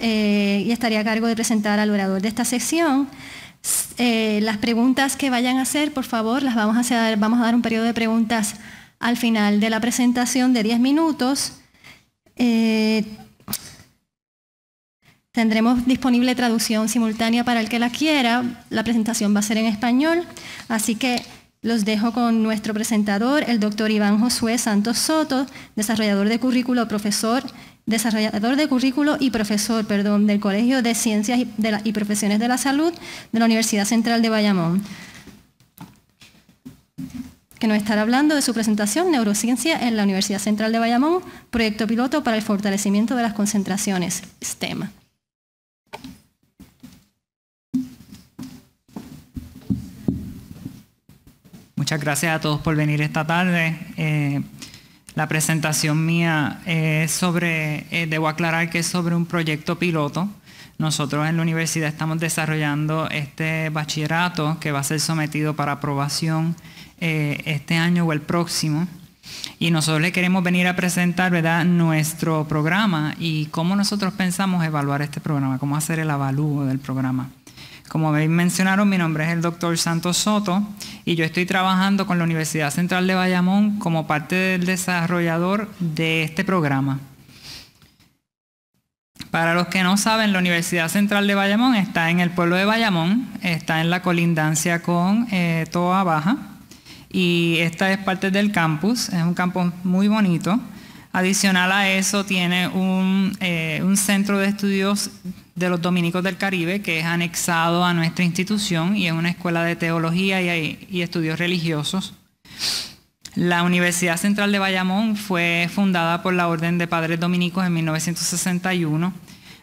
Eh, y estaría a cargo de presentar al orador de esta sesión eh, las preguntas que vayan a hacer, por favor, las vamos a vamos a dar un periodo de preguntas al final de la presentación de 10 minutos. Eh, tendremos disponible traducción simultánea para el que la quiera. La presentación va a ser en español, así que los dejo con nuestro presentador, el doctor Iván Josué Santos Soto, desarrollador de currículo, profesor desarrollador de currículo y profesor perdón, del Colegio de Ciencias y, Profesiones de la Salud de la Universidad Central de Bayamón, que nos estará hablando de su presentación Neurociencia en la Universidad Central de Bayamón, proyecto piloto para el fortalecimiento de las concentraciones STEM. Muchas gracias a todos por venir esta tarde. Eh, la presentación mía eh, es sobre, eh, debo aclarar que es sobre un proyecto piloto. Nosotros en la universidad estamos desarrollando este bachillerato que va a ser sometido para aprobación eh, este año o el próximo. Y nosotros le queremos venir a presentar ¿verdad? nuestro programa y cómo nosotros pensamos evaluar este programa, cómo hacer el avalúo del programa. Como bien mencionaron, mi nombre es el doctor Santos Soto y yo estoy trabajando con la Universidad Central de Bayamón como parte del desarrollador de este programa. Para los que no saben, la Universidad Central de Bayamón está en el pueblo de Bayamón, está en la colindancia con eh, Toa Baja y esta es parte del campus, es un campus muy bonito. Adicional a eso tiene un, eh, un centro de estudios de los Dominicos del Caribe, que es anexado a nuestra institución y es una escuela de teología y, estudios religiosos. La Universidad Central de Bayamón fue fundada por la Orden de Padres Dominicos en 1961.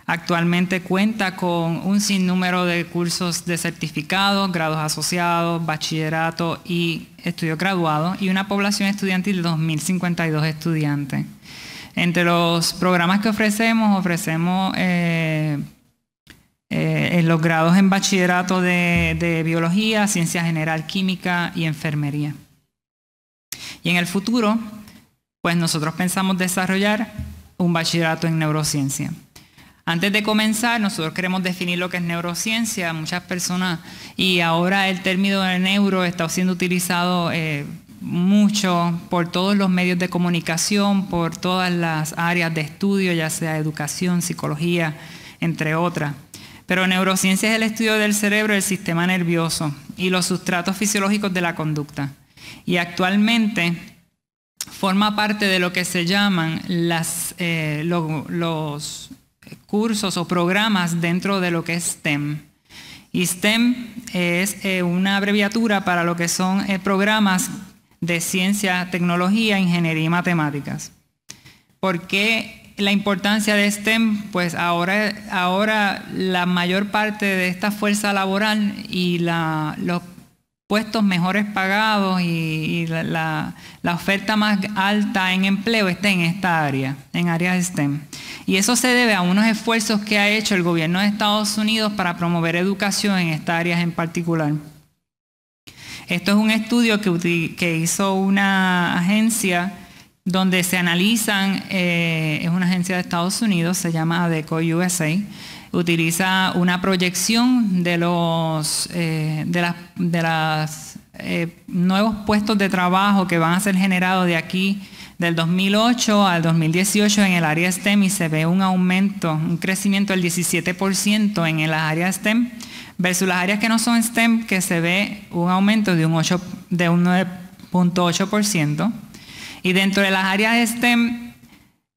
Actualmente cuenta con un sinnúmero de cursos de certificados, grados asociados, bachillerato y estudios graduados y una población estudiantil de 2.052 estudiantes. Entre los programas que ofrecemos, ofrecemos eh, eh, en los grados en bachillerato de, biología, ciencia general, química y enfermería. Y en el futuro, pues nosotros pensamos desarrollar un bachillerato en neurociencia. Antes de comenzar, nosotros queremos definir lo que es neurociencia. Muchas personas, y ahora el término de neuro está siendo utilizado eh, mucho por todos los medios de comunicación, por todas las áreas de estudio, ya sea educación, psicología, entre otras. Pero neurociencia es el estudio del cerebro el sistema nervioso y los sustratos fisiológicos de la conducta. Y actualmente forma parte de lo que se llaman eh, los cursos o programas dentro de lo que es STEM. Y STEM es eh, una abreviatura para lo que son eh, programas de ciencia, tecnología, ingeniería y matemáticas. ¿Por qué la importancia de STEM, pues ahora, ahora la mayor parte de esta fuerza laboral y los puestos mejores pagados y, la, oferta más alta en empleo está en esta área, en áreas STEM. Y eso se debe a unos esfuerzos que ha hecho el gobierno de Estados Unidos para promover educación en estas áreas en particular. Esto es un estudio que hizo una agencia donde se analizan, eh, es una agencia de Estados Unidos, se llama ADECO USA, utiliza una proyección de los eh, de las, eh, nuevos puestos de trabajo que van a ser generados de aquí del 2008 al 2018 en el área STEM y se ve un aumento, un crecimiento del 17% en las áreas STEM versus las áreas que no son STEM que se ve un aumento de un de un 9.8%. Y dentro de las áreas STEM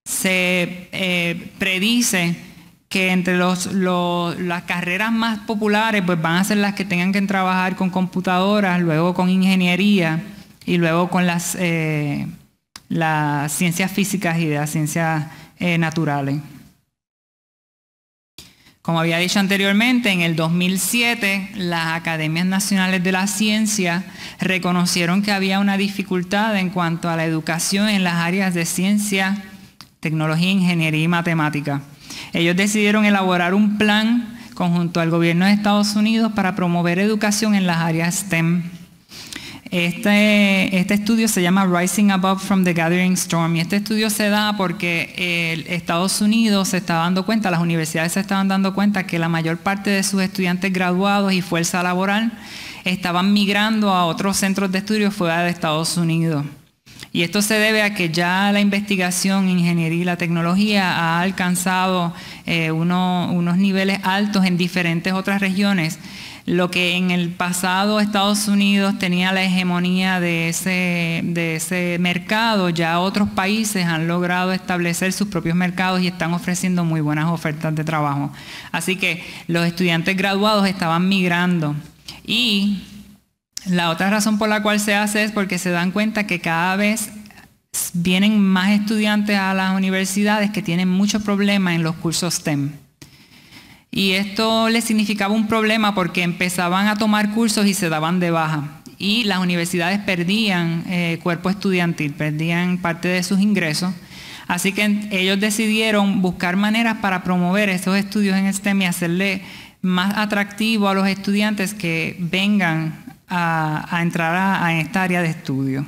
se eh, predice que entre las carreras más populares pues van a ser las que tengan que trabajar con computadoras, luego con ingeniería y luego con las, eh, ciencias físicas y las ciencias eh, naturales. Como había dicho anteriormente, en el 2007 las Academias Nacionales de la Ciencia reconocieron que había una dificultad en cuanto a la educación en las áreas de ciencia, tecnología, ingeniería y matemática. Ellos decidieron elaborar un plan conjunto al gobierno de Estados Unidos para promover educación en las áreas STEM. Este, este, estudio se llama Rising Above from the Gathering Storm y este estudio se da porque Estados Unidos se está dando cuenta, las universidades se estaban dando cuenta que la mayor parte de sus estudiantes graduados y fuerza laboral estaban migrando a otros centros de estudio fuera de Estados Unidos. Y esto se debe a que ya la investigación, ingeniería y la tecnología ha alcanzado eh, unos niveles altos en diferentes otras regiones lo que en el pasado Estados Unidos tenía la hegemonía de ese, mercado, ya otros países han logrado establecer sus propios mercados y están ofreciendo muy buenas ofertas de trabajo. Así que los estudiantes graduados estaban migrando y la otra razón por la cual se hace es porque se dan cuenta que cada vez vienen más estudiantes a las universidades que tienen muchos problemas en los cursos STEM. Y esto les significaba un problema porque empezaban a tomar cursos y se daban de baja. Y las universidades perdían eh, cuerpo estudiantil, perdían parte de sus ingresos. Así que ellos decidieron buscar maneras para promover esos estudios en STEM y hacerle más atractivo a los estudiantes que vengan a, entrar a esta área de estudio.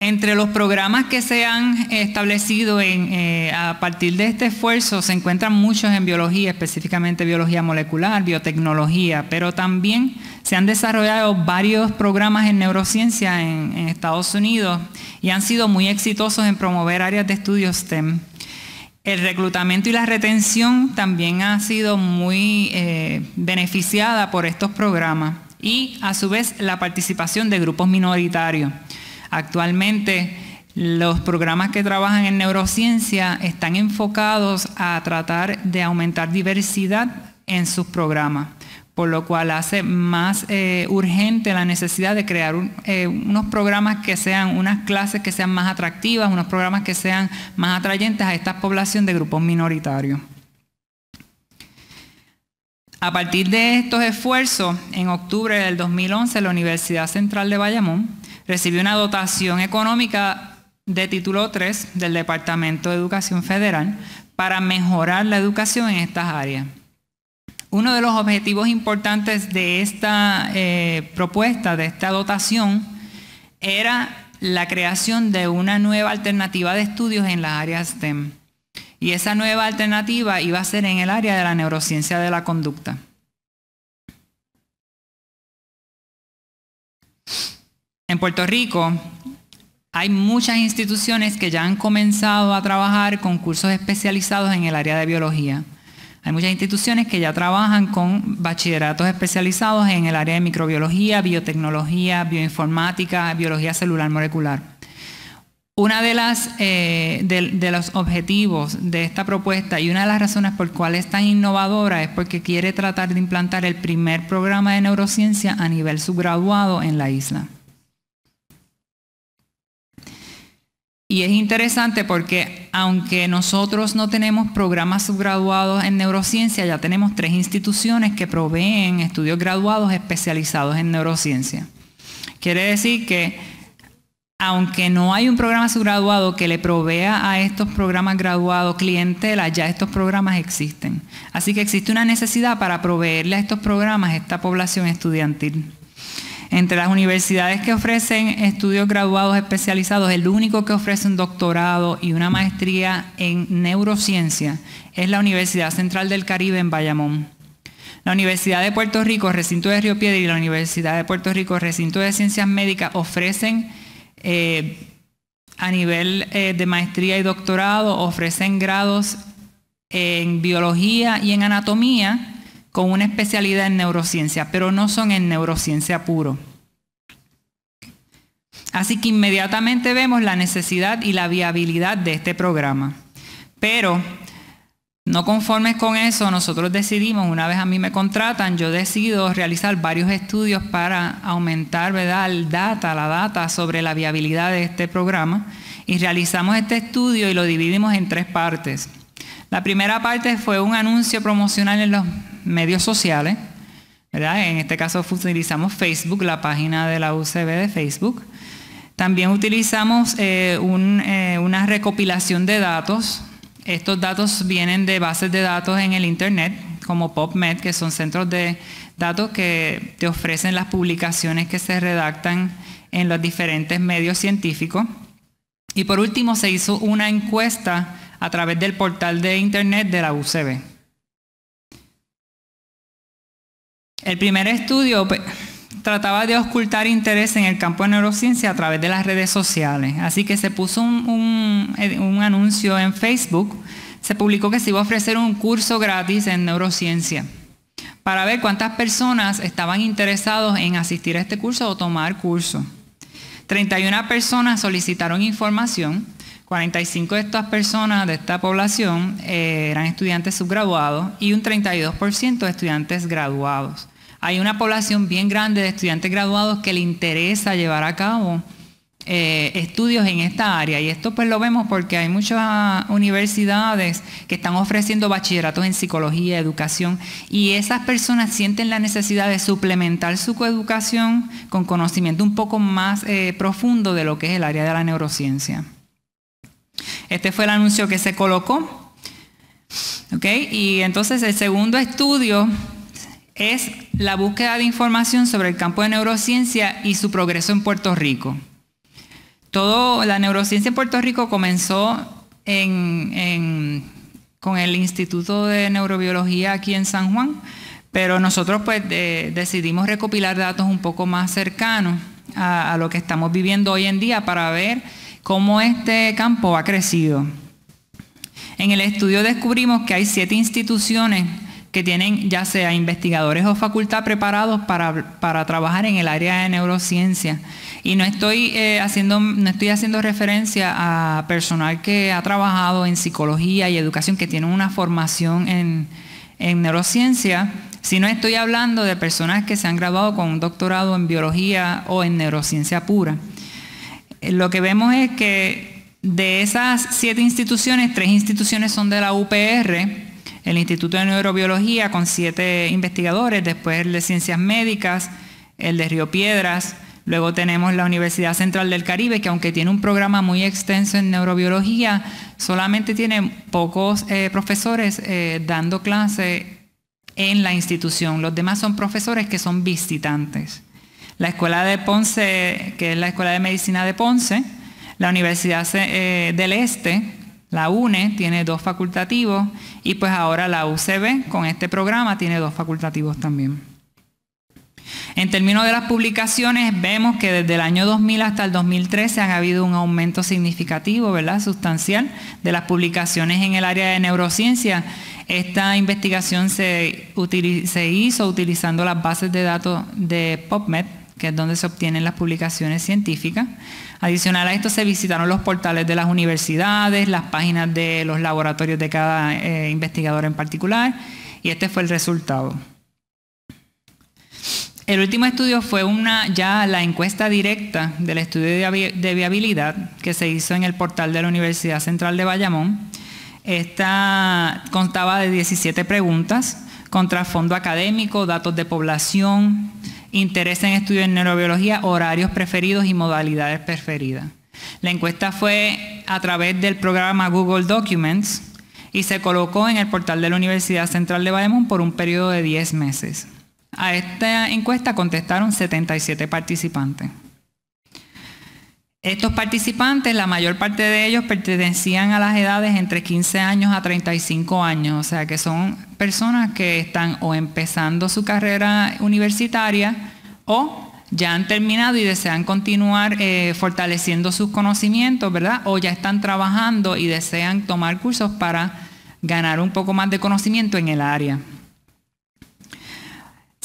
Entre los programas que se han establecido eh, a partir de este esfuerzo se encuentran muchos en biología, específicamente biología molecular, biotecnología, pero también se han desarrollado varios programas en neurociencia en, Estados Unidos y han sido muy exitosos en promover áreas de estudios STEM. El reclutamiento y la retención también ha sido muy beneficiadas eh, beneficiada por estos programas y a su vez la participación de grupos minoritarios. Actualmente los programas que trabajan en neurociencia están enfocados a tratar de aumentar diversidad en sus programas, por lo cual hace más eh, urgente la necesidad de crear eh, unos programas que sean, unas clases que sean más atractivas, unos programas que sean más atrayentes a esta población de grupos minoritarios. A partir de estos esfuerzos, en octubre del 2011, la Universidad Central de Bayamón recibió una dotación económica de título 3 del Departamento de Educación Federal para mejorar la educación en estas áreas. Uno de los objetivos importantes de esta eh, propuesta, de esta dotación, era la creación de una nueva alternativa de estudios en las áreas STEM. Y esa nueva alternativa iba a ser en el área de la neurociencia de la conducta. En Puerto Rico hay muchas instituciones que ya han comenzado a trabajar con cursos especializados en el área de biología. Hay muchas instituciones que ya trabajan con bachilleratos especializados en el área de microbiología, biotecnología, bioinformática, biología celular molecular. Uno de, las, eh, los objetivos de esta propuesta y una de las razones por cual es tan innovadora es porque quiere tratar de implantar el primer programa de neurociencia a nivel subgraduado en la isla. Y es interesante porque aunque nosotros no tenemos programas subgraduados en neurociencia, ya tenemos tres instituciones que proveen estudios graduados especializados en neurociencia. Quiere decir que aunque no hay un programa subgraduado que le provea a estos programas graduados clientela, ya estos programas existen. Así que existe una necesidad para proveerle a estos programas esta población estudiantil. Entre las universidades que ofrecen estudios graduados especializados, el único que ofrece un doctorado y una maestría en neurociencia es la Universidad Central del Caribe en Bayamón. La Universidad de Puerto Rico, Recinto de Río Piedra y la Universidad de Puerto Rico, Recinto de Ciencias Médicas ofrecen eh, a nivel eh, de maestría y doctorado, ofrecen grados en biología y en anatomía con una especialidad en neurociencia, pero no son en neurociencia puro. Así que inmediatamente vemos la necesidad y la viabilidad de este programa. Pero no conformes con eso, nosotros decidimos, una vez a mí me contratan, yo decido realizar varios estudios para aumentar ¿verdad? data, la data sobre la viabilidad de este programa. Y realizamos este estudio y lo dividimos en tres partes. La primera parte fue un anuncio promocional en los medios sociales, ¿verdad? En este caso utilizamos Facebook, la página de la UCB de Facebook. También utilizamos eh, eh, una recopilación de datos. Estos datos vienen de bases de datos en el Internet, como PubMed, que son centros de datos que te ofrecen las publicaciones que se redactan en los diferentes medios científicos. Y por último, se hizo una encuesta a través del portal de Internet de la UCB. El primer estudio pues, trataba de ocultar interés en el campo de neurociencia a través de las redes sociales, así que se puso un, anuncio en Facebook, se publicó que se iba a ofrecer un curso gratis en neurociencia para ver cuántas personas estaban interesados en asistir a este curso o tomar curso. 31 personas solicitaron información 45 de estas personas, de esta población, eh, eran estudiantes subgraduados y un 32% estudiantes graduados. Hay una población bien grande de estudiantes graduados que le interesa llevar a cabo eh, estudios en esta área. Y esto pues lo vemos porque hay muchas universidades que están ofreciendo bachilleratos en psicología, educación, y esas personas sienten la necesidad de suplementar su coeducación con conocimiento un poco más eh, profundo de lo que es el área de la neurociencia. Este fue el anuncio que se colocó. Y entonces el segundo estudio es la búsqueda de información sobre el campo de neurociencia y su progreso en Puerto Rico. Todo la neurociencia en Puerto Rico comenzó en, con el Instituto de Neurobiología aquí en San Juan, pero nosotros pues, decidimos recopilar datos un poco más cercanos a lo que estamos viviendo hoy en día para ver cómo este campo ha crecido. En el estudio descubrimos que hay siete instituciones que tienen ya sea investigadores o facultad preparados para, trabajar en el área de neurociencia. Y no estoy, eh, haciendo, no estoy haciendo referencia a personal que ha trabajado en psicología y educación, que tienen una formación en, en neurociencia, sino estoy hablando de personas que se han graduado con un doctorado en biología o en neurociencia pura. Eh, lo que vemos es que de esas siete instituciones, tres instituciones son de la UPR, el Instituto de Neurobiología con siete investigadores, después el de Ciencias Médicas, el de Río Piedras, luego tenemos la Universidad Central del Caribe, que aunque tiene un programa muy extenso en neurobiología, solamente tiene pocos eh, profesores eh, dando clase en la institución. Los demás son profesores que son visitantes la Escuela de Ponce, que es la Escuela de Medicina de Ponce, la Universidad eh, del Este, la UNE, tiene dos facultativos y pues ahora la UCB con este programa tiene dos facultativos también. En términos de las publicaciones, vemos que desde el año 2000 hasta el 2013 han habido un aumento significativo, ¿verdad? Sustancial de las publicaciones en el área de neurociencia. Esta investigación se, se hizo utilizando las bases de datos de PubMed que es donde se obtienen las publicaciones científicas. Adicional a esto se visitaron los portales de las universidades, las páginas de los laboratorios de cada eh, investigador en particular y este fue el resultado. El último estudio fue una, ya la encuesta directa del estudio de viabilidad que se hizo en el portal de la Universidad Central de Bayamón. Esta contaba de 17 preguntas, contra fondo académico, datos de población, interés en estudios en neurobiología, horarios preferidos y modalidades preferidas. La encuesta fue a través del programa Google Documents y se colocó en el portal de la Universidad Central de Bayamón por un periodo de 10 meses. A esta encuesta contestaron 77 participantes. Estos participantes, la mayor parte de ellos pertenecían a las edades entre 15 años a 35 años, o sea que son personas que están o empezando su carrera universitaria o ya han terminado y desean continuar eh, fortaleciendo sus conocimientos, ¿verdad? O ya están trabajando y desean tomar cursos para ganar un poco más de conocimiento en el área.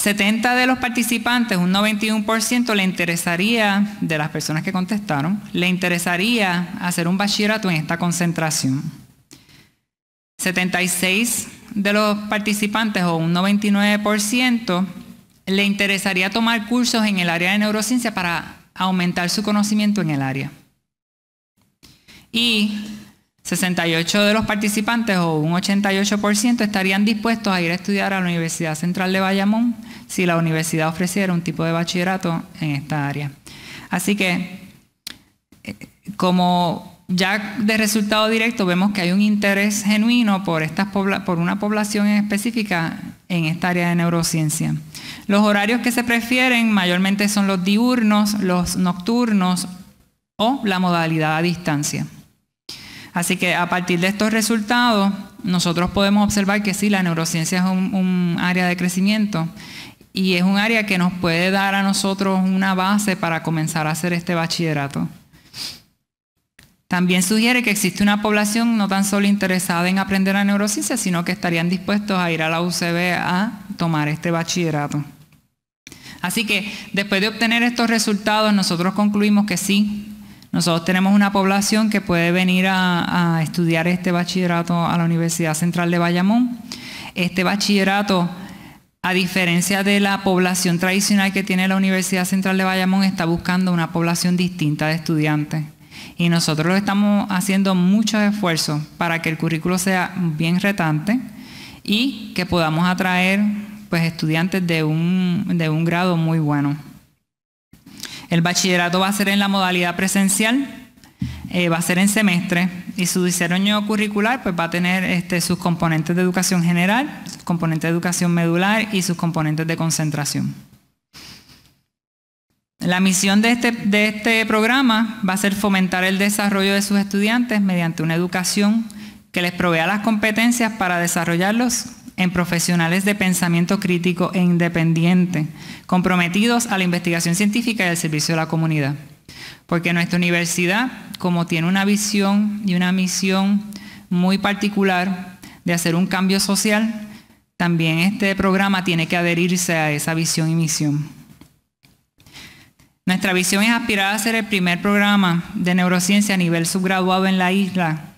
70 de los participantes, un 91%, le interesaría, de las personas que contestaron, le interesaría hacer un bachillerato en esta concentración. 76 de los participantes, o un 99%, le interesaría tomar cursos en el área de neurociencia para aumentar su conocimiento en el área. Y 68 de los participantes o un 88% estarían dispuestos a ir a estudiar a la Universidad Central de Bayamón si la universidad ofreciera un tipo de bachillerato en esta área. Así que, eh, como ya de resultado directo vemos que hay un interés genuino por, por una población específica en esta área de neurociencia. Los horarios que se prefieren mayormente son los diurnos, los nocturnos o la modalidad a distancia. Así que a partir de estos resultados, nosotros podemos observar que sí, la neurociencia es un, área de crecimiento y es un área que nos puede dar a nosotros una base para comenzar a hacer este bachillerato. También sugiere que existe una población no tan solo interesada en aprender la neurociencia, sino que estarían dispuestos a ir a la UCB a tomar este bachillerato. Así que después de obtener estos resultados, nosotros concluimos que sí, nosotros tenemos una población que puede venir a, estudiar este bachillerato a la Universidad Central de Bayamón. Este bachillerato a diferencia de la población tradicional que tiene la Universidad Central de Bayamón, está buscando una población distinta de estudiantes. Y nosotros estamos haciendo muchos esfuerzos para que el currículo sea bien retante y que podamos atraer pues, estudiantes de un grado muy bueno. El bachillerato va a ser en la modalidad presencial, eh, va a ser en semestre y su diseño curricular pues, va a tener este, sus componentes de educación general, sus componentes de educación medular y sus componentes de concentración. La misión de este, de este programa va a ser fomentar el desarrollo de sus estudiantes mediante una educación que les provea las competencias para desarrollarlos en profesionales de pensamiento crítico e independiente, comprometidos a la investigación científica y al servicio de la comunidad. Porque nuestra universidad, como tiene una visión y una misión muy particular de hacer un cambio social, también este programa tiene que adherirse a esa visión y misión. Nuestra visión es aspirar a ser el primer programa de neurociencia a nivel subgraduado en la isla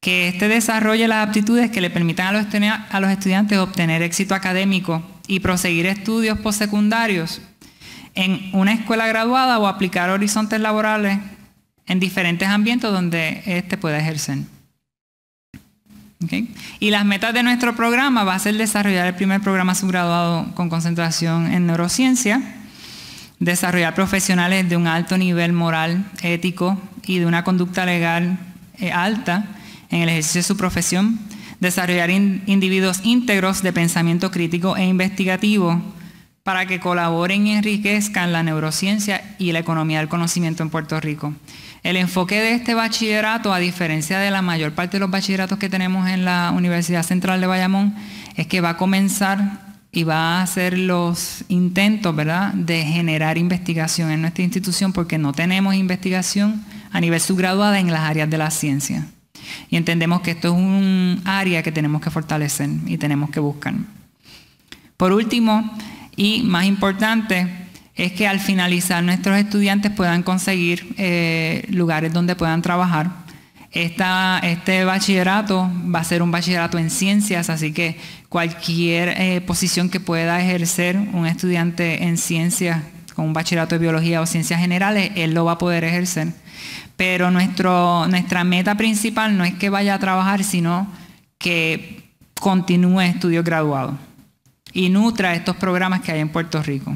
que este desarrolle las aptitudes que le permitan a los, estudiantes obtener éxito académico y proseguir estudios postsecundarios en una escuela graduada o aplicar horizontes laborales en diferentes ambientes donde éste pueda ejercer. Y las metas de nuestro programa va a ser desarrollar el primer programa subgraduado con concentración en neurociencia, desarrollar profesionales de un alto nivel moral, ético y de una conducta legal eh, alta, en el ejercicio de su profesión, desarrollar individuos íntegros de pensamiento crítico e investigativo para que colaboren y enriquezcan la neurociencia y la economía del conocimiento en Puerto Rico. El enfoque de este bachillerato, a diferencia de la mayor parte de los bachilleratos que tenemos en la Universidad Central de Bayamón, es que va a comenzar y va a hacer los intentos, ¿verdad?, de generar investigación en nuestra institución porque no tenemos investigación a nivel subgraduada en las áreas de la ciencia. Y entendemos que esto es un área que tenemos que fortalecer y tenemos que buscar. Por último, y más importante, es que al finalizar nuestros estudiantes puedan conseguir eh, lugares donde puedan trabajar. este bachillerato va a ser un bachillerato en ciencias, así que cualquier eh, posición que pueda ejercer un estudiante en ciencias con un bachillerato de biología o ciencias generales, él lo va a poder ejercer pero nuestra meta principal no es que vaya a trabajar, sino que continúe estudios graduados y nutra estos programas que hay en Puerto Rico.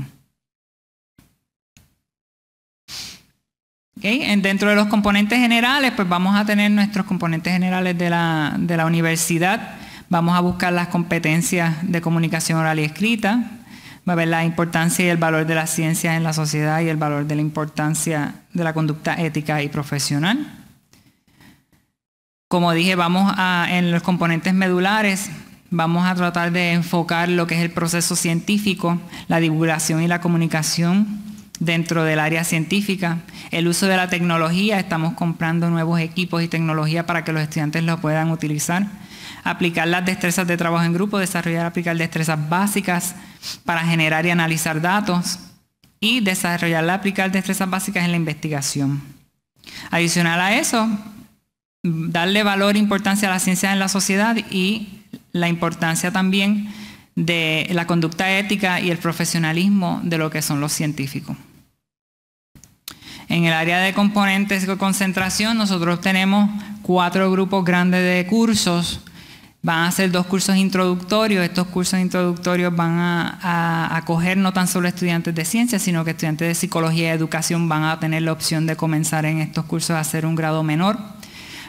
Dentro de los componentes generales, pues vamos a tener nuestros componentes generales de la universidad, vamos a buscar las competencias de comunicación oral y escrita, va a ver la importancia y el valor de la ciencia en la sociedad y el valor de la importancia de la conducta ética y profesional. Como dije, vamos a, en los componentes medulares, vamos a tratar de enfocar lo que es el proceso científico, la divulgación y la comunicación dentro del área científica, el uso de la tecnología, estamos comprando nuevos equipos y tecnología para que los estudiantes lo puedan utilizar aplicar las destrezas de trabajo en grupo, desarrollar, aplicar destrezas básicas para generar y analizar datos y desarrollar, aplicar destrezas básicas en la investigación. Adicional a eso, darle valor e importancia a la ciencia en la sociedad y la importancia también de la conducta ética y el profesionalismo de lo que son los científicos. En el área de componentes de concentración nosotros tenemos cuatro grupos grandes de cursos Van a hacer dos cursos introductorios. Estos cursos introductorios van a, a acoger no tan solo estudiantes de ciencias, sino que estudiantes de psicología y educación van a tener la opción de comenzar en estos cursos a hacer un grado menor.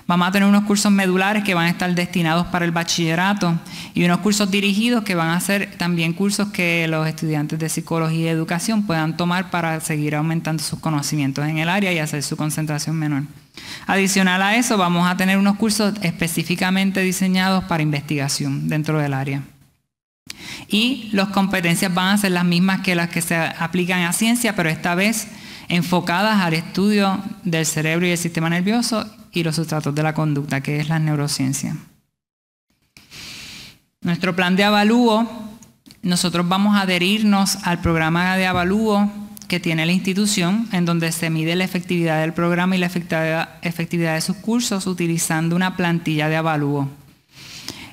Vamos a tener unos cursos medulares que van a estar destinados para el bachillerato y unos cursos dirigidos que van a ser también cursos que los estudiantes de psicología y educación puedan tomar para seguir aumentando sus conocimientos en el área y hacer su concentración menor. Adicional a eso, vamos a tener unos cursos específicamente diseñados para investigación dentro del área. Y las competencias van a ser las mismas que las que se aplican a ciencia, pero esta vez enfocadas al estudio del cerebro y el sistema nervioso y los sustratos de la conducta, que es la neurociencia. Nuestro plan de avalúo, nosotros vamos a adherirnos al programa de avalúo que tiene la institución, en donde se mide la efectividad del programa y la efectividad de sus cursos utilizando una plantilla de avalúo.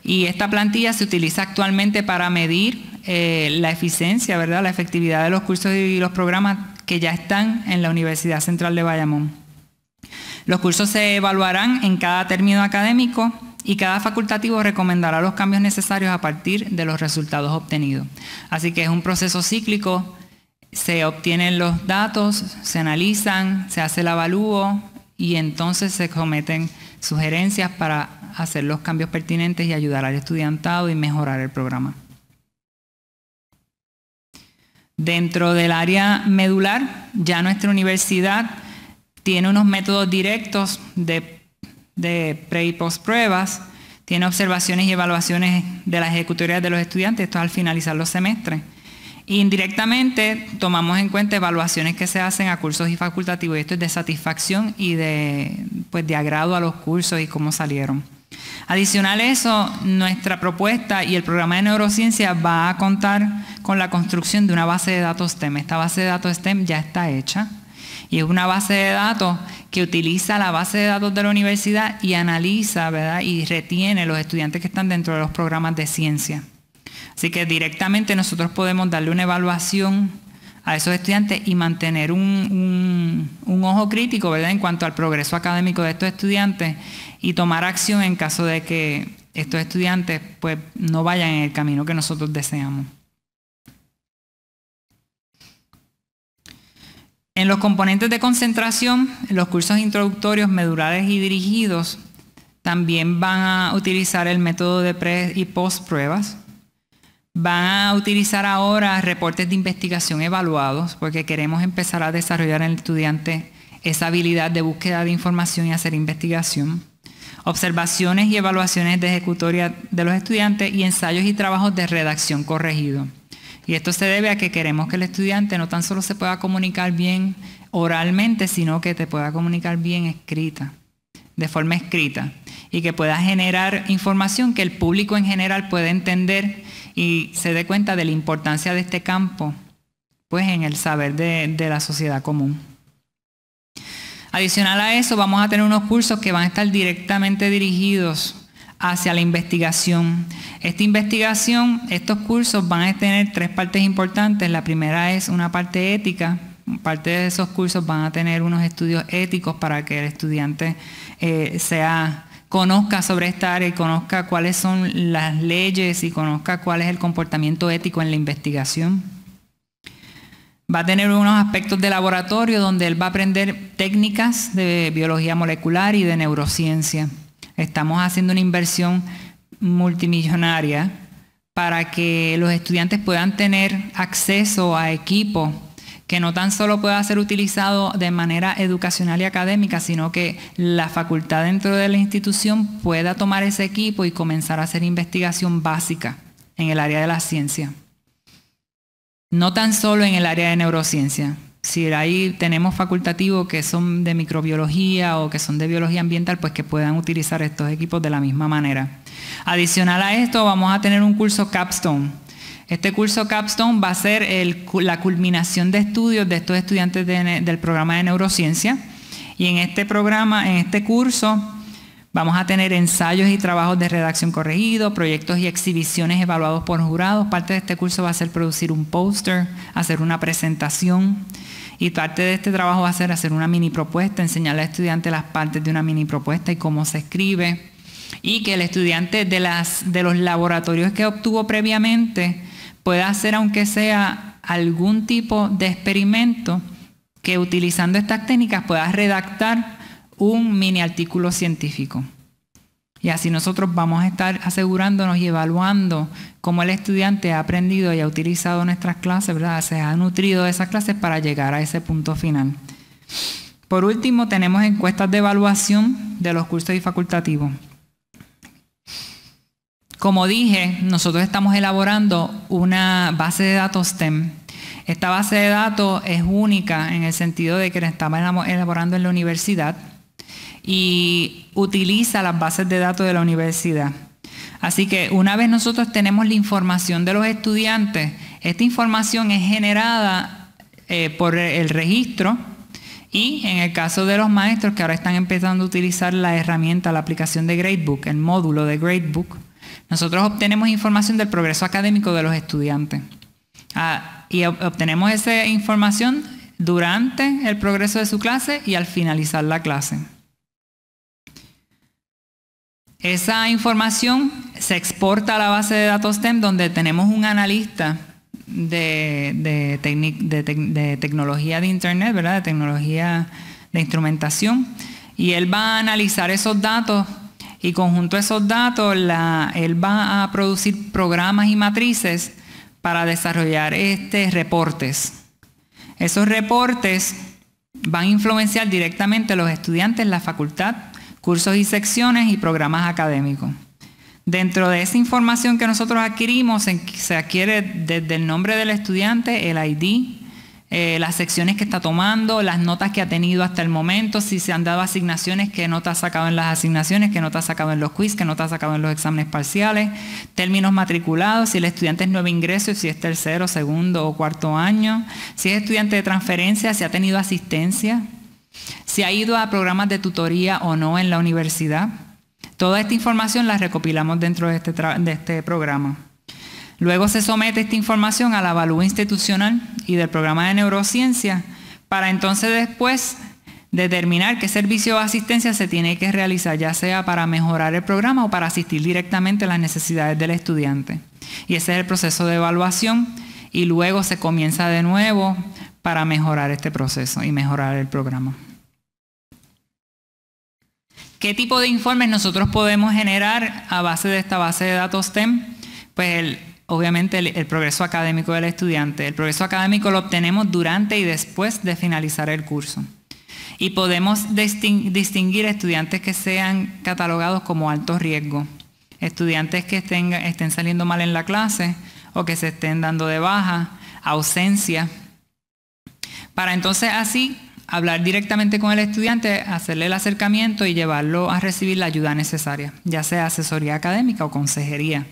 Y esta plantilla se utiliza actualmente para medir eh, la eficiencia, ¿verdad? la efectividad de los cursos y los programas que ya están en la Universidad Central de Bayamón. Los cursos se evaluarán en cada término académico y cada facultativo recomendará los cambios necesarios a partir de los resultados obtenidos. Así que es un proceso cíclico se obtienen los datos, se analizan, se hace el avalúo y entonces se cometen sugerencias para hacer los cambios pertinentes y ayudar al estudiantado y mejorar el programa. Dentro del área medular, ya nuestra universidad tiene unos métodos directos de, de pre y post pruebas, tiene observaciones y evaluaciones de las ejecutorias de los estudiantes, esto al finalizar los semestres Indirectamente tomamos en cuenta evaluaciones que se hacen a cursos y facultativos, esto es de satisfacción y pues, de, agrado a los cursos y cómo salieron. Adicional a eso, nuestra propuesta y el programa de neurociencia va a contar con la construcción de una base de datos STEM. Esta base de datos STEM ya está hecha y es una base de datos que utiliza la base de datos de la universidad y analiza ¿verdad? y retiene los estudiantes que están dentro de los programas de ciencia. Así que directamente nosotros podemos darle una evaluación a esos estudiantes y mantener un, ojo crítico ¿verdad? en cuanto al progreso académico de estos estudiantes y tomar acción en caso de que estos estudiantes pues, no vayan en el camino que nosotros deseamos. En los componentes de concentración, los cursos introductorios, medulares y dirigidos, también van a utilizar el método de pre y post pruebas Van a utilizar ahora reportes de investigación evaluados porque queremos empezar a desarrollar en el estudiante esa habilidad de búsqueda de información y hacer investigación. Observaciones y evaluaciones de ejecutoria de los estudiantes y ensayos y trabajos de redacción corregido. Y esto se debe a que queremos que el estudiante no tan solo se pueda comunicar bien oralmente, sino que te pueda comunicar bien escrita, de forma escrita, y que pueda generar información que el público en general pueda entender y se dé cuenta de la importancia de este campo, pues en el saber de, la sociedad común. Adicional a eso, vamos a tener unos cursos que van a estar directamente dirigidos hacia la investigación. Esta investigación, estos cursos van a tener tres partes importantes. La primera es una parte ética. Parte de esos cursos van a tener unos estudios éticos para que el estudiante eh, sea conozca sobre esta área y conozca cuáles son las leyes y conozca cuál es el comportamiento ético en la investigación. Va a tener unos aspectos de laboratorio donde él va a aprender técnicas de biología molecular y de neurociencia. Estamos haciendo una inversión multimillonaria para que los estudiantes puedan tener acceso a equipos que no tan solo pueda ser utilizado de manera educacional y académica, sino que la facultad dentro de la institución pueda tomar ese equipo y comenzar a hacer investigación básica en el área de la ciencia. No tan solo en el área de neurociencia. Si ahí tenemos facultativos que son de microbiología o que son de biología ambiental, pues que puedan utilizar estos equipos de la misma manera. Adicional a esto, vamos a tener un curso capstone este curso Capstone va a ser la culminación de estudios de estos estudiantes del programa de neurociencia. Y en este programa, en este curso, vamos a tener ensayos y trabajos de redacción corregido, proyectos y exhibiciones evaluados por jurados. Parte de este curso va a ser producir un póster, hacer una presentación. Y parte de este trabajo va a ser hacer una mini propuesta, enseñar al estudiante las partes de una mini propuesta y cómo se escribe. Y que el estudiante de, de los laboratorios que obtuvo previamente pueda hacer aunque sea algún tipo de experimento que utilizando estas técnicas pueda redactar un mini artículo científico. Y así nosotros vamos a estar asegurándonos y evaluando cómo el estudiante ha aprendido y ha utilizado nuestras clases, ¿verdad? Se ha nutrido de esas clases para llegar a ese punto final. Por último, tenemos encuestas de evaluación de los cursos y facultativos. Como dije, nosotros estamos elaborando una base de datos STEM. Esta base de datos es única en el sentido de que la estamos elaborando en la universidad y utiliza las bases de datos de la universidad. Así que una vez nosotros tenemos la información de los estudiantes, esta información es generada eh, por el registro y en el caso de los maestros que ahora están empezando a utilizar la herramienta, la aplicación de Gradebook, el módulo de Gradebook, nosotros obtenemos información del progreso académico de los estudiantes. Ah, y obtenemos esa información durante el progreso de su clase y al finalizar la clase. Esa información se exporta a la base de datos TEM donde tenemos un analista de, tecnología de Internet, ¿verdad? de tecnología de instrumentación, y él va a analizar esos datos y conjunto a esos datos, él va a producir programas y matrices para desarrollar este, reportes. Esos reportes van a influenciar directamente a los estudiantes la facultad, cursos y secciones y programas académicos. Dentro de esa información que nosotros adquirimos, se adquiere desde el nombre del estudiante, el ID, eh, las secciones que está tomando, las notas que ha tenido hasta el momento, si se han dado asignaciones, qué nota ha sacado en las asignaciones, qué nota ha sacado en los quiz, qué notas ha sacado en los exámenes parciales, términos matriculados, si el estudiante es nuevo ingreso, si es tercero, segundo o cuarto año, si es estudiante de transferencia, si ha tenido asistencia, si ha ido a programas de tutoría o no en la universidad. Toda esta información la recopilamos dentro de este, este programa. Luego se somete esta información a la avalúo institucional y del programa de neurociencia para entonces después determinar qué servicio o asistencia se tiene que realizar, ya sea para mejorar el programa o para asistir directamente a las necesidades del estudiante. Y ese es el proceso de evaluación y luego se comienza de nuevo para mejorar este proceso y mejorar el programa. ¿Qué tipo de informes nosotros podemos generar a base de esta base de datos TEM? Pues el, obviamente el, progreso académico del estudiante. El progreso académico lo obtenemos durante y después de finalizar el curso. Y podemos distinguir estudiantes que sean catalogados como alto riesgo, estudiantes que estén, estén saliendo mal en la clase o que se estén dando de baja, ausencia, para entonces así hablar directamente con el estudiante, hacerle el acercamiento y llevarlo a recibir la ayuda necesaria, ya sea asesoría académica o consejería.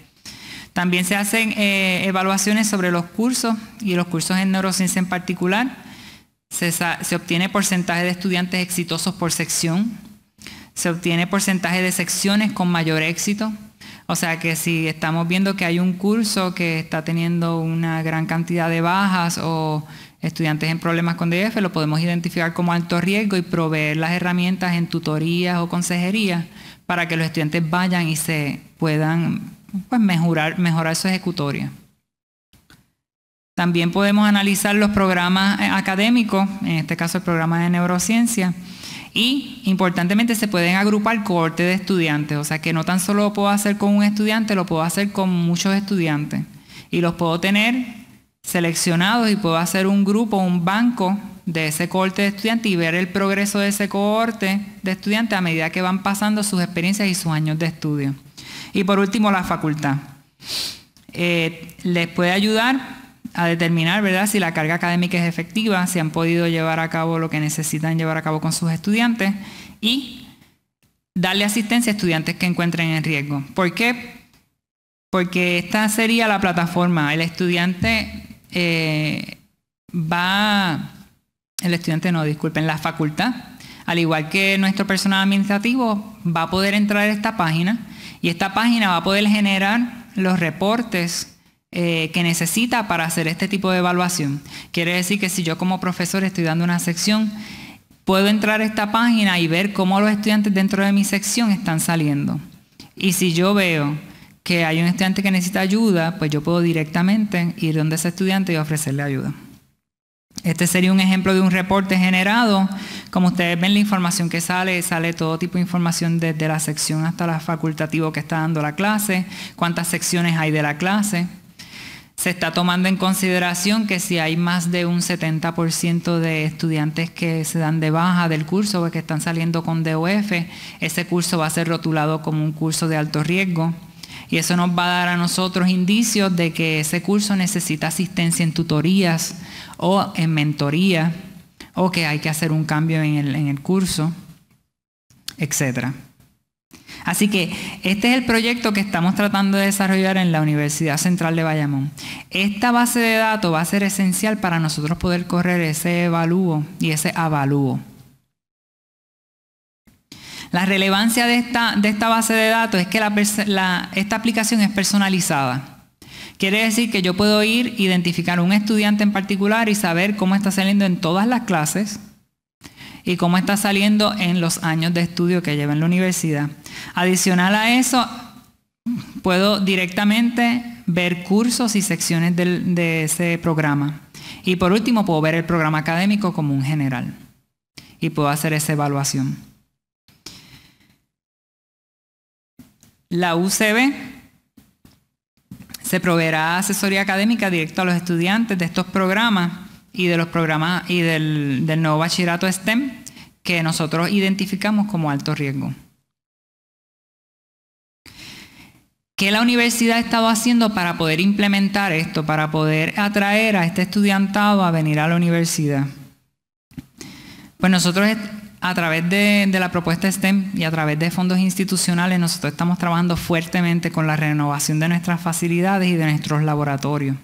También se hacen eh, evaluaciones sobre los cursos y los cursos en neurociencia en particular. Se, se, obtiene porcentaje de estudiantes exitosos por sección. Se obtiene porcentaje de secciones con mayor éxito. O sea que si estamos viendo que hay un curso que está teniendo una gran cantidad de bajas o estudiantes en problemas con DF, lo podemos identificar como alto riesgo y proveer las herramientas en tutorías o consejerías para que los estudiantes vayan y se puedan pues mejorar, su ejecutoria. También podemos analizar los programas eh, académicos, en este caso el programa de neurociencia, y importantemente se pueden agrupar cohortes de estudiantes, o sea que no tan solo lo puedo hacer con un estudiante, lo puedo hacer con muchos estudiantes y los puedo tener seleccionados y puedo hacer un grupo, un banco de ese cohorte de estudiantes y ver el progreso de ese cohorte de estudiantes a medida que van pasando sus experiencias y sus años de estudio. Y por último, la facultad. Eh, les puede ayudar a determinar ¿verdad? si la carga académica es efectiva, si han podido llevar a cabo lo que necesitan llevar a cabo con sus estudiantes y darle asistencia a estudiantes que encuentren en riesgo. ¿Por qué? Porque esta sería la plataforma. El estudiante eh, va, el estudiante no, disculpen, la facultad, al igual que nuestro personal administrativo, va a poder entrar a esta página y esta página va a poder generar los reportes eh, que necesita para hacer este tipo de evaluación. Quiere decir que si yo como profesor estoy dando una sección, puedo entrar a esta página y ver cómo los estudiantes dentro de mi sección están saliendo. Y si yo veo que hay un estudiante que necesita ayuda, pues yo puedo directamente ir donde ese estudiante y ofrecerle ayuda. Este sería un ejemplo de un reporte generado. Como ustedes ven, la información que sale, sale todo tipo de información desde la sección hasta la facultativo que está dando la clase, cuántas secciones hay de la clase. Se está tomando en consideración que si hay más de un 70% de estudiantes que se dan de baja del curso o que están saliendo con DOF, ese curso va a ser rotulado como un curso de alto riesgo. Y eso nos va a dar a nosotros indicios de que ese curso necesita asistencia en tutorías o en mentoría o que hay que hacer un cambio en el, en el curso, etc. Así que este es el proyecto que estamos tratando de desarrollar en la Universidad Central de Bayamón. Esta base de datos va a ser esencial para nosotros poder correr ese evalúo y ese avalúo. La relevancia de esta, base de datos es que esta aplicación es personalizada. Quiere decir que yo puedo ir, identificar un estudiante en particular y saber cómo está saliendo en todas las clases y cómo está saliendo en los años de estudio que lleva en la universidad. Adicional a eso, puedo directamente ver cursos y secciones de ese programa. Y por último, puedo ver el programa académico como un general y puedo hacer esa evaluación. La UCB se proveerá asesoría académica directa a los estudiantes de estos programas y de los programas y del, del nuevo bachillerato STEM que nosotros identificamos como alto riesgo. ¿Qué la universidad ha estado haciendo para poder implementar esto, para poder atraer a este estudiantado a venir a la universidad? Pues nosotros a través de, la propuesta STEM y a través de fondos institucionales, nosotros estamos trabajando fuertemente con la renovación de nuestras facilidades y de nuestros laboratorios,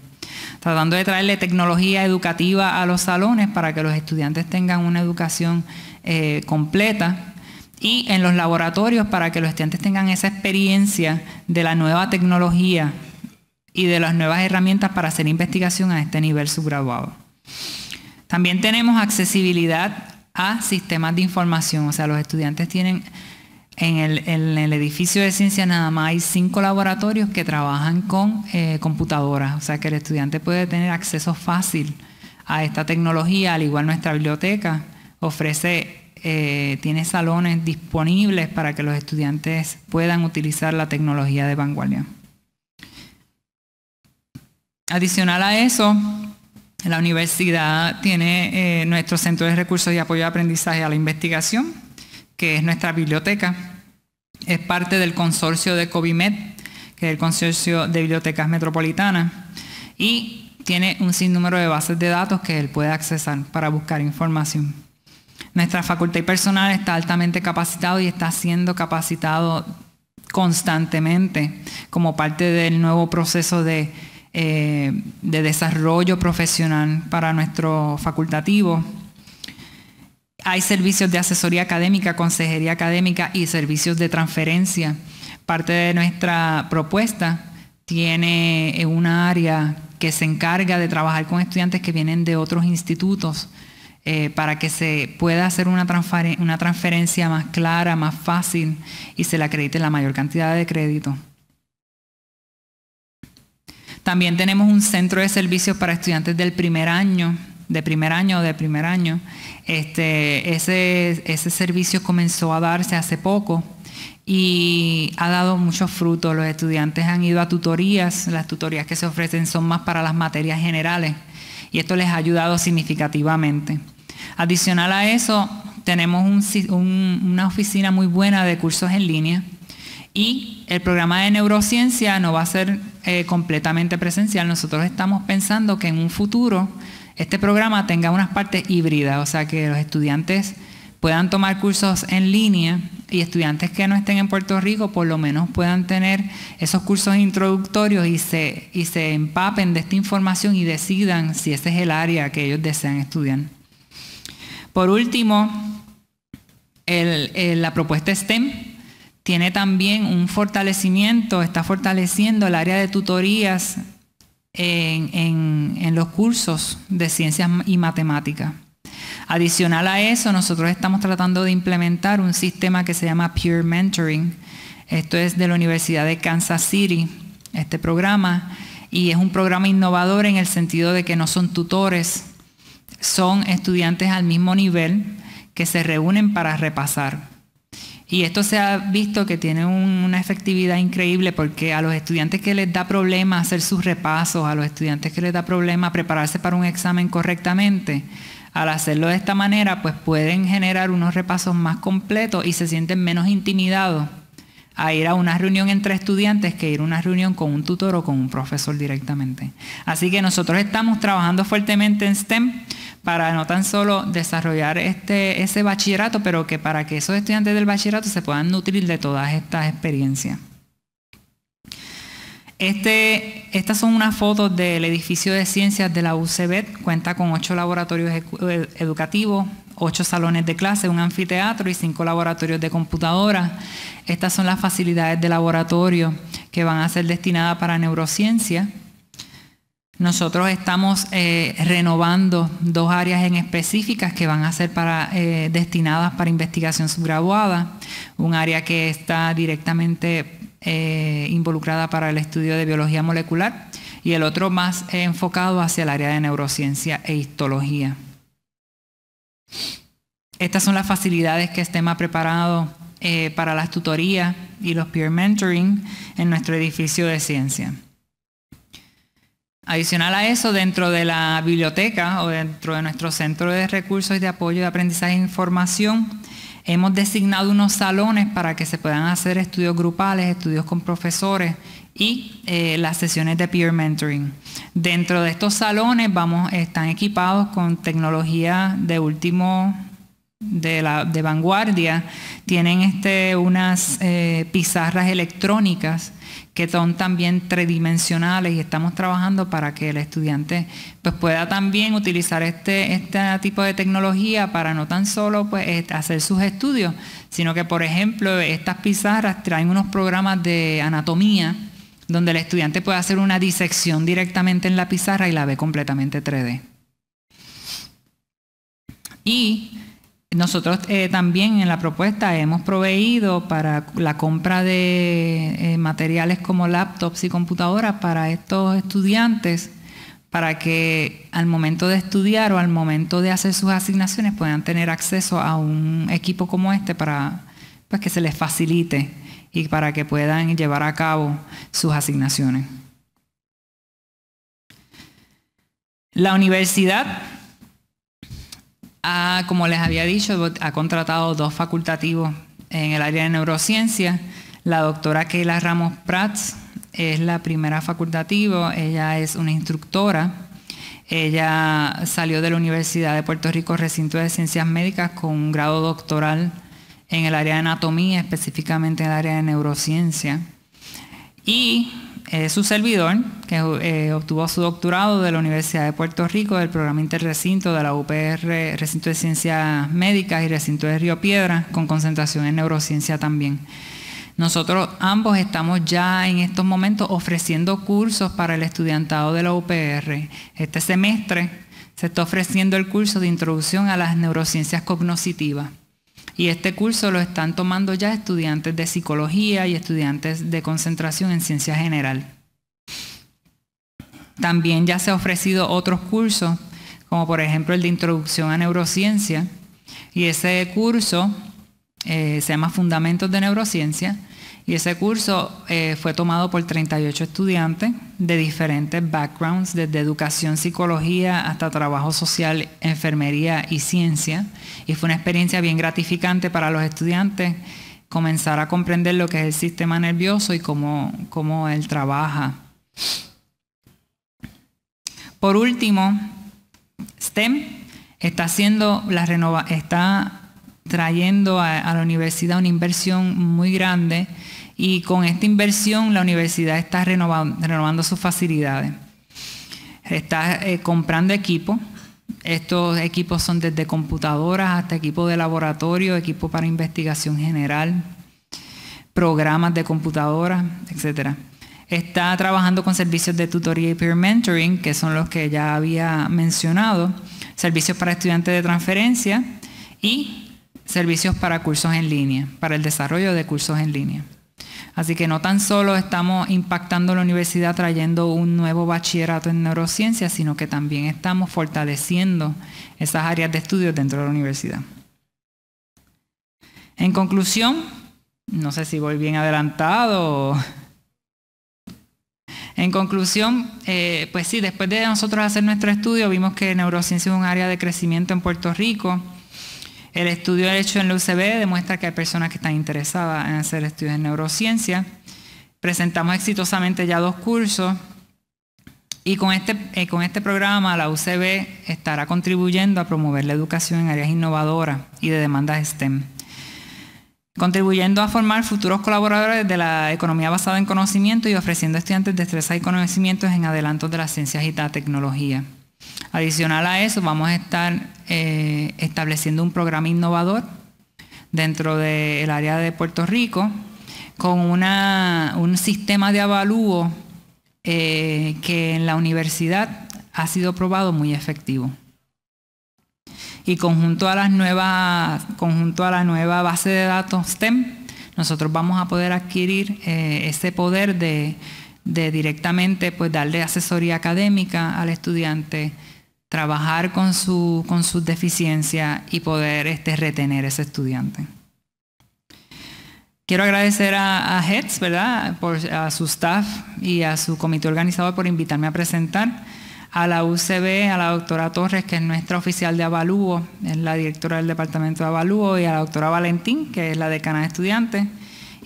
tratando de traerle tecnología educativa a los salones para que los estudiantes tengan una educación eh, completa y en los laboratorios para que los estudiantes tengan esa experiencia de la nueva tecnología y de las nuevas herramientas para hacer investigación a este nivel subgraduado. También tenemos accesibilidad a sistemas de información. O sea, los estudiantes tienen en el, edificio de ciencias nada más hay cinco laboratorios que trabajan con eh, computadoras. O sea, que el estudiante puede tener acceso fácil a esta tecnología, al igual nuestra biblioteca ofrece eh, tiene salones disponibles para que los estudiantes puedan utilizar la tecnología de vanguardia. Adicional a eso, la universidad tiene eh, nuestro Centro de Recursos y Apoyo de Aprendizaje a la Investigación, que es nuestra biblioteca. Es parte del consorcio de Covimed, que es el consorcio de bibliotecas metropolitanas. Y tiene un sinnúmero de bases de datos que él puede accesar para buscar información. Nuestra facultad y personal está altamente capacitado y está siendo capacitado constantemente como parte del nuevo proceso de eh, de desarrollo profesional para nuestro facultativo. Hay servicios de asesoría académica, consejería académica y servicios de transferencia. Parte de nuestra propuesta tiene una área que se encarga de trabajar con estudiantes que vienen de otros institutos eh, para que se pueda hacer una, una transferencia más clara, más fácil y se le acredite la mayor cantidad de crédito. También tenemos un centro de servicios para estudiantes del primer año, de primer año o de primer año. Este, ese, ese servicio comenzó a darse hace poco y ha dado muchos frutos. Los estudiantes han ido a tutorías, las tutorías que se ofrecen son más para las materias generales y esto les ha ayudado significativamente. Adicional a eso, tenemos una oficina muy buena de cursos en línea y el programa de neurociencia no va a ser eh, completamente presencial, nosotros estamos pensando que en un futuro este programa tenga unas partes híbridas, o sea, que los estudiantes puedan tomar cursos en línea y estudiantes que no estén en Puerto Rico por lo menos puedan tener esos cursos introductorios y se, y se empapen de esta información y decidan si ese es el área que ellos desean estudiar. Por último, la propuesta STEM, tiene también un fortalecimiento, está fortaleciendo el área de tutorías en, los cursos de ciencias y matemáticas. Adicional a eso, nosotros estamos tratando de implementar un sistema que se llama Peer Mentoring. Esto es de la Universidad de Kansas City, este programa, y es un programa innovador en el sentido de que no son tutores, son estudiantes al mismo nivel que se reúnen para repasar. Y esto se ha visto que tiene una efectividad increíble porque a los estudiantes que les da problema hacer sus repasos, a los estudiantes que les da problema prepararse para un examen correctamente, al hacerlo de esta manera, pues pueden generar unos repasos más completos y se sienten menos intimidados a ir a una reunión entre estudiantes que ir a una reunión con un tutor o con un profesor directamente. Así que nosotros estamos trabajando fuertemente en STEM para no tan solo desarrollar este, ese bachillerato, pero que para que esos estudiantes del bachillerato se puedan nutrir de todas estas experiencias. Este, estas son unas fotos del edificio de ciencias de la UCB. E Cuenta con ocho laboratorios eh, educativos, ocho salones de clase, un anfiteatro y cinco laboratorios de computadora. Estas son las facilidades de laboratorio que van a ser destinadas para neurociencia. Nosotros estamos eh, renovando dos áreas en específicas que van a ser eh, destinadas para investigación subgraduada, un área que está directamente eh, involucrada para el estudio de biología molecular y el otro más enfocado hacia el área de neurociencia e histología. Estas son las facilidades que STEM ha preparado para las tutorías y los peer mentoring en nuestro edificio de ciencia. Adicional a eso, dentro de la biblioteca o dentro de nuestro centro de recursos de apoyo de aprendizaje e información, hemos designado unos salones para que se puedan hacer estudios grupales, estudios con profesores y eh, las sesiones de peer mentoring. Dentro de estos salones están equipados con tecnología de último de, la, vanguardia, tienen este, unas eh, pizarras electrónicas que son también tridimensionales y estamos trabajando para que el estudiante pues, pueda también utilizar este, este tipo de tecnología para no tan solo pues, hacer sus estudios, sino que, por ejemplo, estas pizarras traen unos programas de anatomía donde el estudiante puede hacer una disección directamente en la pizarra y la ve completamente 3D. Y nosotros eh, también en la propuesta hemos proveído para la compra de eh, materiales como laptops y computadoras para estos estudiantes para que al momento de estudiar o al momento de hacer sus asignaciones puedan tener acceso a un equipo como este para pues, que se les facilite y para que puedan llevar a cabo sus asignaciones. La universidad Ah, como les había dicho, ha contratado dos facultativos en el área de neurociencia. La doctora Keila Ramos Prats es la primera facultativa, ella es una instructora. Ella salió de la Universidad de Puerto Rico, recinto de ciencias médicas, con un grado doctoral en el área de anatomía, específicamente en el área de neurociencia. Y es eh, su servidor, que eh, obtuvo su doctorado de la Universidad de Puerto Rico, del programa interrecinto de la UPR, recinto de ciencias médicas y recinto de Río Piedra, con concentración en neurociencia también. Nosotros ambos estamos ya en estos momentos ofreciendo cursos para el estudiantado de la UPR. Este semestre se está ofreciendo el curso de introducción a las neurociencias cognitivas. Y este curso lo están tomando ya estudiantes de psicología y estudiantes de concentración en ciencia general. También ya se ha ofrecido otros cursos, como por ejemplo el de introducción a neurociencia. Y ese curso eh, se llama Fundamentos de Neurociencia y ese curso eh, fue tomado por 38 estudiantes de diferentes backgrounds, desde educación, psicología hasta trabajo social, enfermería y ciencia. Y fue una experiencia bien gratificante para los estudiantes comenzar a comprender lo que es el sistema nervioso y cómo, él trabaja. Por último, STEM está, haciendo está trayendo a la universidad una inversión muy grande y con esta inversión la universidad está renovando, sus facilidades. Está eh, comprando equipo. Estos equipos son desde computadoras hasta equipo de laboratorio, equipo para investigación general, programas de computadoras, etc. Está trabajando con servicios de tutoría y peer mentoring, que son los que ya había mencionado, servicios para estudiantes de transferencia y servicios para cursos en línea, para el desarrollo de cursos en línea. Así que no tan solo estamos impactando la universidad trayendo un nuevo bachillerato en neurociencia, sino que también estamos fortaleciendo esas áreas de estudio dentro de la universidad. En conclusión, no sé si voy bien adelantado. En conclusión, eh, pues sí, después de nosotros hacer nuestro estudio, vimos que neurociencia es un área de crecimiento en Puerto Rico el estudio hecho en la UCB demuestra que hay personas que están interesadas en hacer estudios en neurociencia. Presentamos exitosamente ya dos cursos y con este, eh, este programa la UCB estará contribuyendo a promover la educación en áreas innovadoras y de demandas STEM, contribuyendo a formar futuros colaboradores de la economía basada en conocimiento y ofreciendo a estudiantes destrezas y conocimientos en adelantos de las ciencias y la tecnología. Adicional a eso, vamos a estar eh, estableciendo un programa innovador dentro del área de Puerto Rico con un sistema de avalúo eh, que en la universidad ha sido probado muy efectivo. Y conjunto a, las nuevas, conjunto a la nueva base de datos STEM, nosotros vamos a poder adquirir eh, ese poder de de directamente pues darle asesoría académica al estudiante, trabajar con, su, con sus deficiencias y poder este, retener ese estudiante. Quiero agradecer a, a HETS, ¿verdad? Por, a su staff y a su comité organizado por invitarme a presentar, a la UCB, a la doctora Torres, que es nuestra oficial de avalúo, es la directora del departamento de avalúo, y a la doctora Valentín, que es la decana de estudiantes.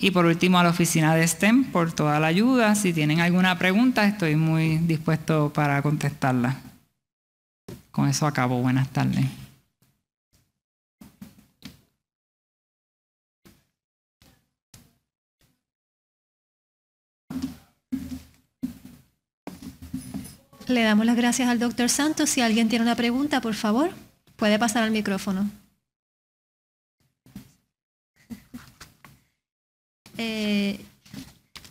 Y por último, a la oficina de STEM por toda la ayuda. Si tienen alguna pregunta, estoy muy dispuesto para contestarla. Con eso acabo. Buenas tardes. Le damos las gracias al doctor Santos. Si alguien tiene una pregunta, por favor, puede pasar al micrófono. Eh,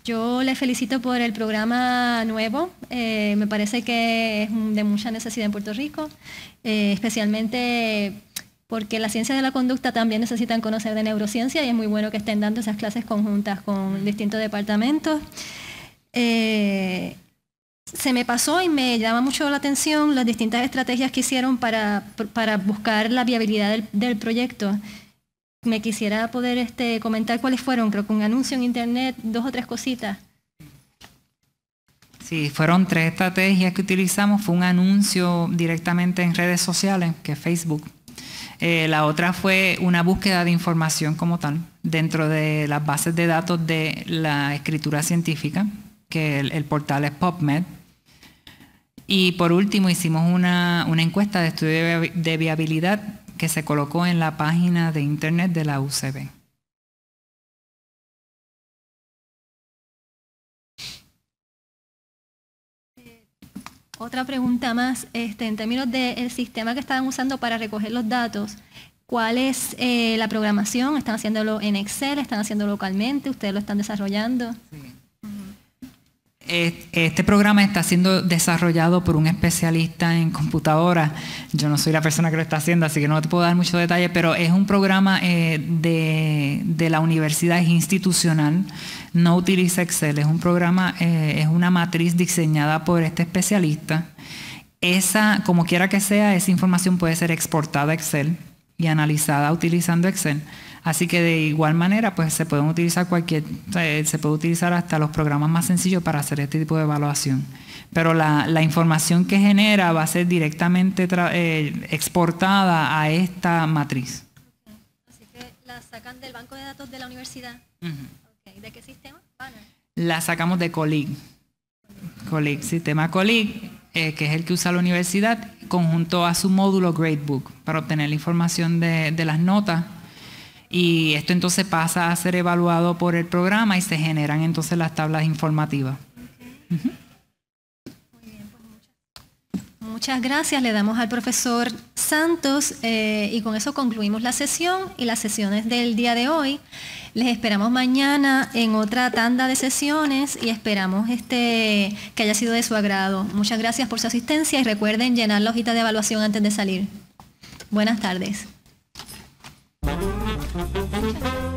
yo les felicito por el programa nuevo. Eh, me parece que es de mucha necesidad en Puerto Rico, eh, especialmente porque las ciencias de la conducta también necesitan conocer de neurociencia y es muy bueno que estén dando esas clases conjuntas con distintos departamentos. se me pasó y me llama mucho la atención las distintas estrategias que hicieron para, buscar la viabilidad del proyecto me quisiera poder este, comentar cuáles fueron, creo que un anuncio en internet, dos o tres cositas. Sí, fueron tres estrategias que utilizamos. Fue un anuncio directamente en redes sociales, que es Facebook. Eh, la otra fue una búsqueda de información como tal, dentro de las bases de datos de la escritura científica, que el, portal es PubMed. Y por último hicimos una encuesta de estudio de viabilidad que se colocó en la página de internet de la UCB. Eh, otra pregunta más, este, en términos del sistema que estaban usando para recoger los datos, ¿cuál es eh, la programación? ¿Están haciéndolo en Excel? ¿Están haciéndolo localmente? ¿Ustedes lo están desarrollando? Sí. Este programa está siendo desarrollado por un especialista en computadora. Yo no soy la persona que lo está haciendo, así que no te puedo dar muchos detalles, pero es un programa eh, de, la universidad, es institucional, no utiliza Excel, es un programa, eh, es una matriz diseñada por este especialista. Esa, como quiera que sea, esa información puede ser exportada a Excel y analizada utilizando Excel. Así que de igual manera, pues se pueden utilizar cualquier, eh, se puede utilizar hasta los programas más sencillos para hacer este tipo de evaluación. Pero la, información que genera va a ser directamente eh, exportada a esta matriz. Así que la sacan del banco de datos de la universidad. ¿De qué sistema? Ah, la sacamos de COLIG. COLIG, sistema COLIG, eh, que es el que usa la universidad, conjunto a su módulo Gradebook para obtener la información de las notas y esto entonces pasa a ser evaluado por el programa y se generan entonces las tablas informativas. Pues muchas gracias. Le damos al profesor Santos eh, y con eso concluimos la sesión y las sesiones del día de hoy. Les esperamos mañana en otra tanda de sesiones y esperamos este, que haya sido de su agrado. Muchas gracias por su asistencia y recuerden llenar la hojita de evaluación antes de salir. Buenas tardes. Gracias.